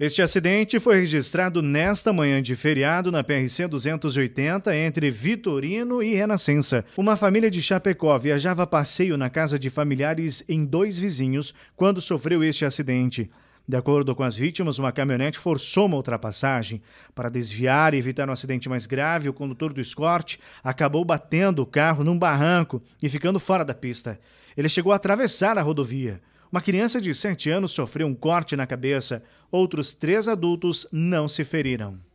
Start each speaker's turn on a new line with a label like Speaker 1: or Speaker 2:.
Speaker 1: Este acidente foi registrado nesta manhã de feriado na PRC 280 entre Vitorino e Renascença. Uma família de Chapecó viajava a passeio na casa de familiares em dois vizinhos quando sofreu este acidente. De acordo com as vítimas, uma caminhonete forçou uma ultrapassagem. Para desviar e evitar um acidente mais grave, o condutor do escorte acabou batendo o carro num barranco e ficando fora da pista. Ele chegou a atravessar a rodovia. Uma criança de 7 anos sofreu um corte na cabeça, outros três adultos não se feriram.